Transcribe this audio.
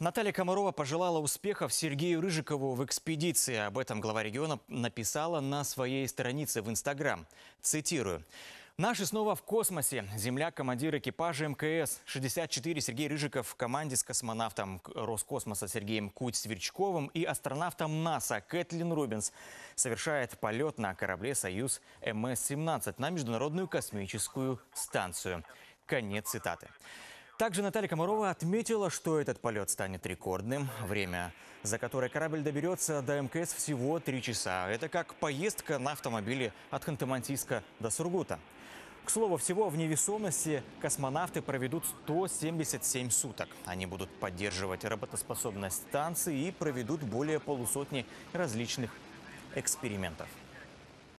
Наталья Комарова пожелала успехов Сергею Рыжикову в экспедиции. Об этом глава региона написала на своей странице в Инстаграм. Цитирую. Наши снова в космосе. Земля – командир экипажа МКС. 64 Сергей Рыжиков в команде с космонавтом Роскосмоса Сергеем Куть-Сверчковым и астронавтом НАСА Кэтлин Рубинс совершает полет на корабле «Союз МС-17» на Международную космическую станцию. Конец цитаты. Также Наталья Комарова отметила, что этот полет станет рекордным. Время, за которое корабль доберется до МКС всего три часа. Это как поездка на автомобиле от Ханты-Мансийска до Сургута. К слову, всего в невесомости космонавты проведут 177 суток. Они будут поддерживать работоспособность станции и проведут более полусотни различных экспериментов.